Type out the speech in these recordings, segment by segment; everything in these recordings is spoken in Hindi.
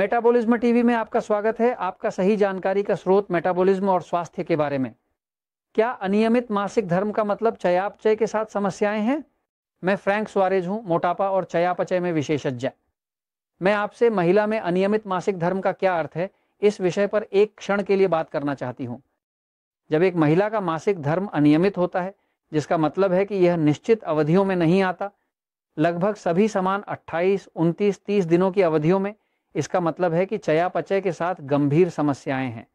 मेटाबॉलिज्म टीवी में आपका स्वागत है आपका सही जानकारी का स्रोत मेटाबॉलिज्म और स्वास्थ्य के बारे में क्या अनियमित मासिक धर्म का मतलब चयापचय के साथ समस्याएं हैं मैं फ्रैंक स्वारेज हूं मोटापा और चयापचय में विशेषज्ञ मैं आपसे महिला में अनियमित मासिक धर्म का क्या अर्थ है इस विषय पर एक क्षण के लिए बात करना चाहती हूँ जब एक महिला का मासिक धर्म अनियमित होता है जिसका मतलब है कि यह निश्चित अवधियों में नहीं आता लगभग सभी समान 28, 29, 30 दिनों की अवधियों में इसका मतलब है कि चयापचय के साथ गंभीर समस्याएं हैं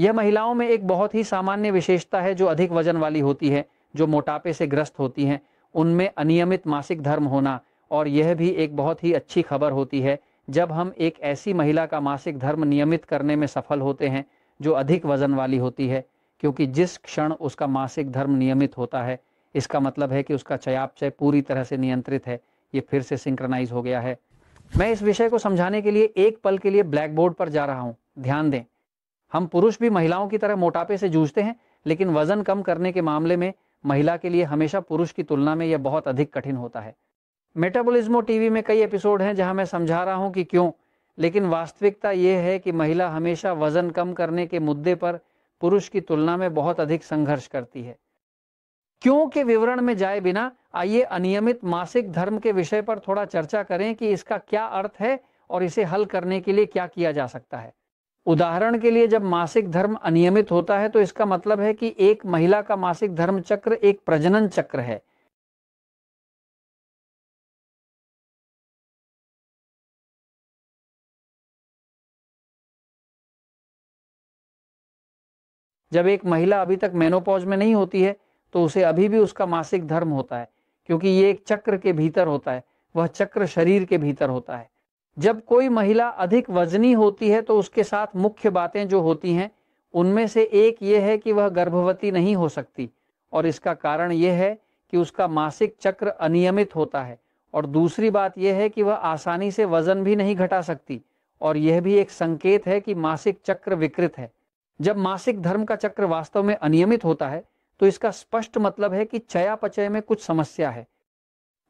यह महिलाओं में एक बहुत ही सामान्य विशेषता है जो अधिक वजन वाली होती है जो मोटापे से ग्रस्त होती हैं उनमें अनियमित मासिक धर्म होना और यह भी एक बहुत ही अच्छी खबर होती है जब हम एक ऐसी महिला का मासिक धर्म नियमित करने में सफल होते हैं जो अधिक वजन वाली होती है क्योंकि जिस क्षण उसका मासिक धर्म नियमित होता है इसका मतलब है कि उसका चयापचय पूरी तरह से नियंत्रित है ये फिर से सिंक्रनाइज हो गया है मैं इस विषय को समझाने के लिए एक पल के लिए ब्लैक बोर्ड पर जा रहा हूं ध्यान दें हम पुरुष भी महिलाओं की तरह मोटापे से जूझते हैं लेकिन वजन कम करने के मामले में महिला के लिए हमेशा पुरुष की तुलना में यह बहुत अधिक कठिन होता है मेटाबोलिज्मो टीवी में कई एपिसोड हैं जहां मैं समझा रहा हूं कि क्यों लेकिन वास्तविकता यह है कि महिला हमेशा वजन कम करने के मुद्दे पर पुरुष की तुलना में बहुत अधिक संघर्ष करती है क्यों के विवरण में जाए बिना आइए अनियमित मासिक धर्म के विषय पर थोड़ा चर्चा करें कि इसका क्या अर्थ है और इसे हल करने के लिए क्या किया जा सकता है उदाहरण के लिए जब मासिक धर्म अनियमित होता है तो इसका मतलब है कि एक महिला का मासिक धर्म चक्र एक प्रजनन चक्र है जब एक महिला अभी तक मेनोपॉज में नहीं होती है तो उसे अभी भी उसका मासिक धर्म होता है क्योंकि ये एक चक्र के भीतर होता है वह चक्र शरीर के भीतर होता है जब कोई महिला अधिक वजनी होती है तो उसके साथ मुख्य बातें जो होती हैं उनमें से एक ये है कि वह गर्भवती नहीं हो सकती और इसका कारण यह है कि उसका मासिक चक्र अनियमित होता है और दूसरी बात यह है कि वह आसानी से वजन भी नहीं घटा सकती और यह भी एक संकेत है कि मासिक चक्र विकृत है जब मासिक धर्म का चक्र वास्तव में अनियमित होता है तो इसका स्पष्ट मतलब है कि चयापचय में कुछ समस्या है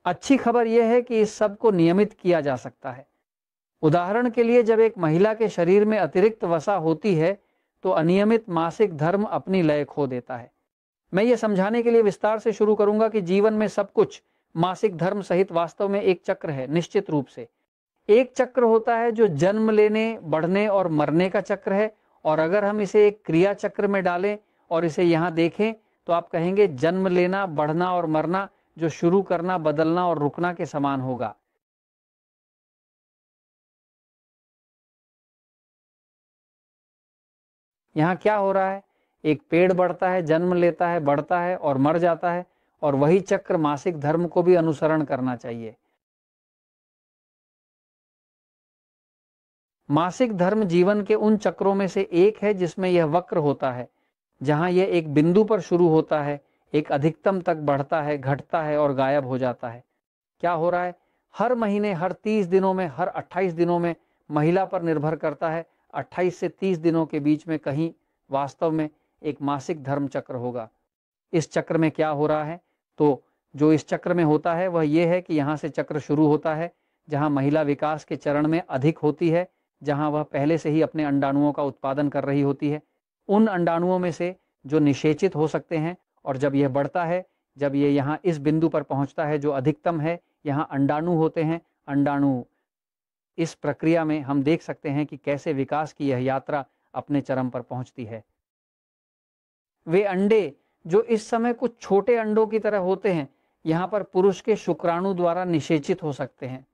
अच्छी खबर यह है कि इस सब को नियमित किया जा सकता है उदाहरण के लिए जब एक महिला के शरीर में अतिरिक्त वसा होती है तो अनियमित मासिक धर्म अपनी लय खो देता है मैं ये समझाने के लिए विस्तार से शुरू करूंगा कि जीवन में सब कुछ मासिक धर्म सहित वास्तव में एक चक्र है निश्चित रूप से एक चक्र होता है जो जन्म लेने बढ़ने और मरने का चक्र है और अगर हम इसे एक क्रिया चक्र में डालें और इसे यहाँ देखें तो आप कहेंगे जन्म लेना बढ़ना और मरना जो शुरू करना बदलना और रुकना के समान होगा यहां क्या हो रहा है एक पेड़ बढ़ता है जन्म लेता है बढ़ता है और मर जाता है और वही चक्र मासिक धर्म को भी अनुसरण करना चाहिए मासिक धर्म जीवन के उन चक्रों में से एक है जिसमें यह वक्र होता है जहाँ यह एक बिंदु पर शुरू होता है एक अधिकतम तक बढ़ता है घटता है और गायब हो जाता है क्या हो रहा है हर महीने हर तीस दिनों में हर अट्ठाईस दिनों में महिला पर निर्भर करता है अट्ठाईस से तीस दिनों के बीच में कहीं वास्तव में एक मासिक धर्म चक्र होगा इस चक्र में क्या हो रहा है तो जो इस चक्र में होता है वह यह है कि यहाँ से चक्र शुरू होता है जहाँ महिला विकास के चरण में अधिक होती है जहाँ वह पहले से ही अपने अंडाणुओं का उत्पादन कर रही होती है उन अंडाणुओं में से जो निषेचित हो सकते हैं और जब यह बढ़ता है जब ये यहाँ इस बिंदु पर पहुँचता है जो अधिकतम है यहाँ अंडाणु होते हैं अंडाणु इस प्रक्रिया में हम देख सकते हैं कि कैसे विकास की यह यात्रा अपने चरम पर पहुँचती है वे अंडे जो इस समय कुछ छोटे अंडों की तरह होते हैं यहाँ पर पुरुष के शुक्राणु द्वारा निषेचित हो सकते हैं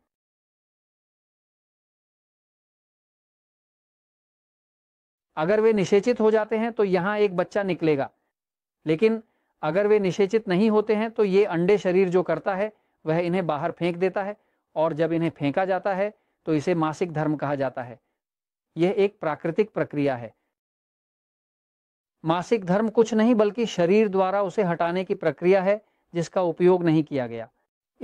अगर वे निषेचित हो जाते हैं तो यहाँ एक बच्चा निकलेगा लेकिन अगर वे निषेचित नहीं होते हैं तो ये अंडे शरीर जो करता है वह इन्हें बाहर फेंक देता है और जब इन्हें फेंका जाता है तो इसे मासिक धर्म कहा जाता है यह एक प्राकृतिक प्रक्रिया है मासिक धर्म कुछ नहीं बल्कि शरीर द्वारा उसे हटाने की प्रक्रिया है जिसका उपयोग नहीं किया गया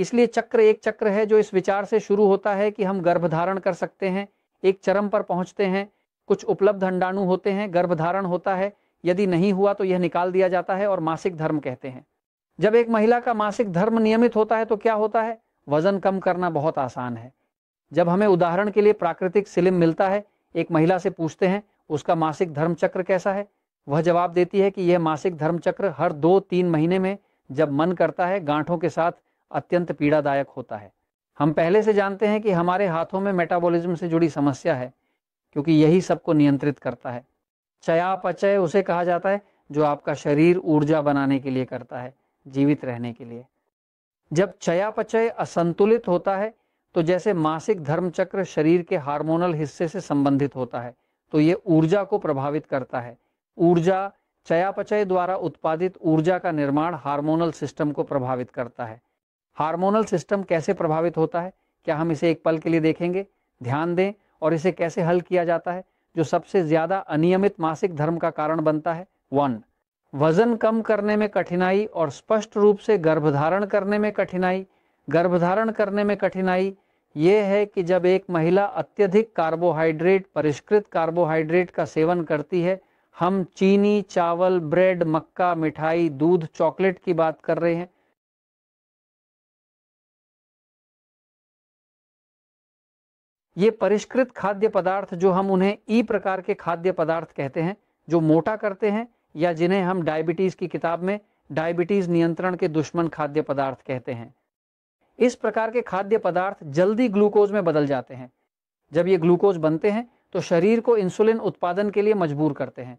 इसलिए चक्र एक चक्र है जो इस विचार से शुरू होता है कि हम गर्भ धारण कर सकते हैं एक चरम पर पहुंचते हैं कुछ उपलब्ध अंडाणु होते हैं गर्भधारण होता है यदि नहीं हुआ तो यह निकाल दिया जाता है और मासिक धर्म कहते हैं जब एक महिला का मासिक धर्म नियमित होता है तो क्या होता है वजन कम करना बहुत आसान है जब हमें उदाहरण के लिए प्राकृतिक सिलिम मिलता है एक महिला से पूछते हैं उसका मासिक धर्म चक्र कैसा है वह जवाब देती है कि यह मासिक धर्म चक्र हर दो तीन महीने में जब मन करता है गांठों के साथ अत्यंत पीड़ादायक होता है हम पहले से जानते हैं कि हमारे हाथों में मेटाबॉलिज्म से जुड़ी समस्या है क्योंकि यही सबको नियंत्रित करता है चयापचय उसे कहा जाता है जो आपका शरीर ऊर्जा बनाने के लिए करता है जीवित रहने के लिए जब चयापचय असंतुलित होता है तो जैसे मासिक धर्म चक्र शरीर के हार्मोनल हिस्से से संबंधित होता है तो ये ऊर्जा को प्रभावित करता है ऊर्जा चयापचय द्वारा उत्पादित ऊर्जा का निर्माण हार्मोनल सिस्टम को प्रभावित करता है हार्मोनल सिस्टम कैसे प्रभावित होता है क्या हम इसे एक पल के लिए देखेंगे ध्यान दें और इसे कैसे हल किया जाता है जो सबसे ज़्यादा अनियमित मासिक धर्म का कारण बनता है वन वजन कम करने में कठिनाई और स्पष्ट रूप से गर्भधारण करने में कठिनाई गर्भधारण करने में कठिनाई ये है कि जब एक महिला अत्यधिक कार्बोहाइड्रेट परिष्कृत कार्बोहाइड्रेट का सेवन करती है हम चीनी चावल ब्रेड मक्का मिठाई दूध चॉकलेट की बात कर रहे हैं ये परिष्कृत खाद्य पदार्थ जो हम उन्हें ई प्रकार के खाद्य पदार्थ कहते हैं जो मोटा करते हैं या जिन्हें हम डायबिटीज़ की किताब में डायबिटीज़ नियंत्रण के दुश्मन खाद्य पदार्थ कहते हैं इस प्रकार के खाद्य पदार्थ जल्दी ग्लूकोज में बदल जाते हैं जब ये ग्लूकोज बनते हैं तो शरीर को इंसुलिन उत्पादन के लिए मजबूर करते हैं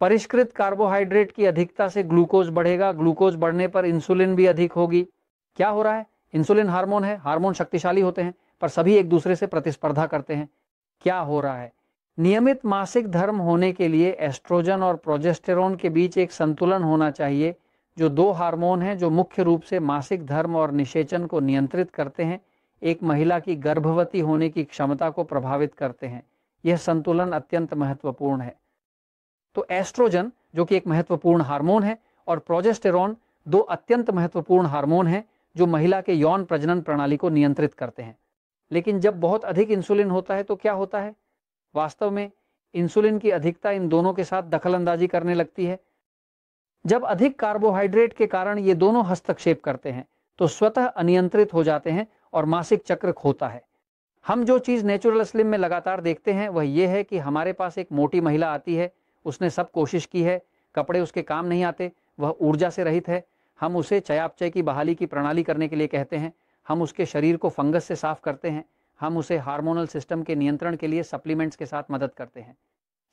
परिष्कृत कार्बोहाइड्रेट की अधिकता से ग्लूकोज बढ़ेगा ग्लूकोज बढ़ने पर इंसुलिन भी अधिक होगी क्या हो रहा है इंसुलिन हार्मोन है हार्मोन शक्तिशाली होते हैं पर सभी एक दूसरे से प्रतिस्पर्धा करते हैं क्या हो रहा है नियमित मासिक धर्म होने के लिए एस्ट्रोजन और प्रोजेस्टेरोन के बीच एक संतुलन होना चाहिए जो दो हार्मोन हैं जो मुख्य रूप से मासिक धर्म और निषेचन को नियंत्रित करते हैं एक महिला की गर्भवती होने की क्षमता को प्रभावित करते हैं यह संतुलन अत्यंत महत्वपूर्ण है तो एस्ट्रोजन जो कि एक महत्वपूर्ण हार्मोन है और प्रोजेस्टेरॉन दो अत्यंत महत्वपूर्ण हार्मोन हैं जो महिला के यौन प्रजनन प्रणाली को नियंत्रित करते हैं लेकिन जब बहुत अधिक इंसुलिन होता है तो क्या होता है वास्तव में इंसुलिन की अधिकता इन दोनों के साथ दखल अंदाजी करने लगती है जब अधिक कार्बोहाइड्रेट के कारण ये दोनों हस्तक्षेप करते हैं तो स्वतः अनियंत्रित हो जाते हैं और मासिक चक्र खोता है हम जो चीज़ नेचुरल स्लिम में लगातार देखते हैं वह ये है कि हमारे पास एक मोटी महिला आती है उसने सब कोशिश की है कपड़े उसके काम नहीं आते वह ऊर्जा से रहित है हम उसे चयापचय की बहाली की प्रणाली करने के लिए कहते हैं हम उसके शरीर को फंगस से साफ करते हैं हम उसे हार्मोनल सिस्टम के नियंत्रण के लिए सप्लीमेंट्स के साथ मदद करते हैं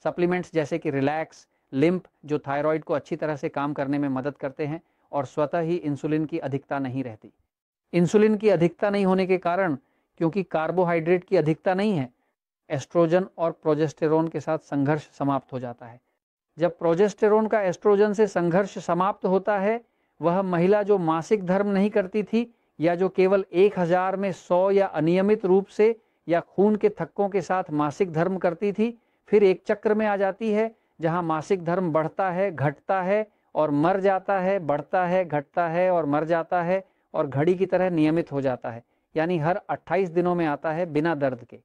सप्लीमेंट्स जैसे कि रिलैक्स लिम्प जो थायराइड को अच्छी तरह से काम करने में मदद करते हैं और स्वतः ही इंसुलिन की अधिकता नहीं रहती इंसुलिन की अधिकता नहीं होने के कारण क्योंकि कार्बोहाइड्रेट की अधिकता नहीं है एस्ट्रोजन और प्रोजेस्टेरोन के साथ संघर्ष समाप्त हो जाता है जब प्रोजेस्टेरोन का एस्ट्रोजन से संघर्ष समाप्त होता है वह महिला जो मासिक धर्म नहीं करती थी या जो केवल एक हजार में सौ या अनियमित रूप से या खून के थक्कों के साथ मासिक धर्म करती थी फिर एक चक्र में आ जाती है जहाँ मासिक धर्म बढ़ता है घटता है और मर जाता है बढ़ता है घटता है और मर जाता है और घड़ी की तरह नियमित हो जाता है यानी हर 28 दिनों में आता है बिना दर्द के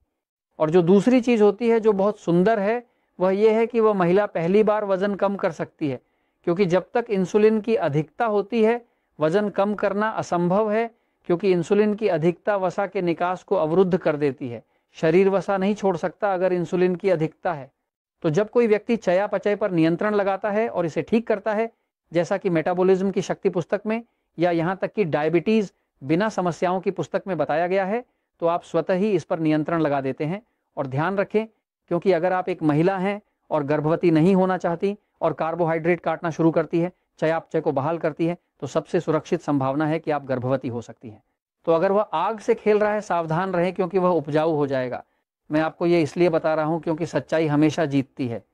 और जो दूसरी चीज़ होती है जो बहुत सुंदर है वह यह है कि वह महिला पहली बार वज़न कम कर सकती है क्योंकि जब तक इंसुलिन की अधिकता होती है वज़न कम करना असंभव है क्योंकि इंसुलिन की अधिकता वसा के निकास को अवरुद्ध कर देती है शरीर वसा नहीं छोड़ सकता अगर इंसुलिन की अधिकता है तो जब कोई व्यक्ति चयापचय पर नियंत्रण लगाता है और इसे ठीक करता है जैसा कि मेटाबॉलिज्म की शक्ति पुस्तक में या यहाँ तक कि डायबिटीज़ बिना समस्याओं की पुस्तक में बताया गया है तो आप स्वतः ही इस पर नियंत्रण लगा देते हैं और ध्यान रखें क्योंकि अगर आप एक महिला हैं और गर्भवती नहीं होना चाहती और कार्बोहाइड्रेट काटना शुरू करती है चयापचय को बहाल करती है तो सबसे सुरक्षित संभावना है कि आप गर्भवती हो सकती हैं तो अगर वह आग से खेल रहा है सावधान रहें क्योंकि वह उपजाऊ हो जाएगा मैं आपको ये इसलिए बता रहा हूँ क्योंकि सच्चाई हमेशा जीतती है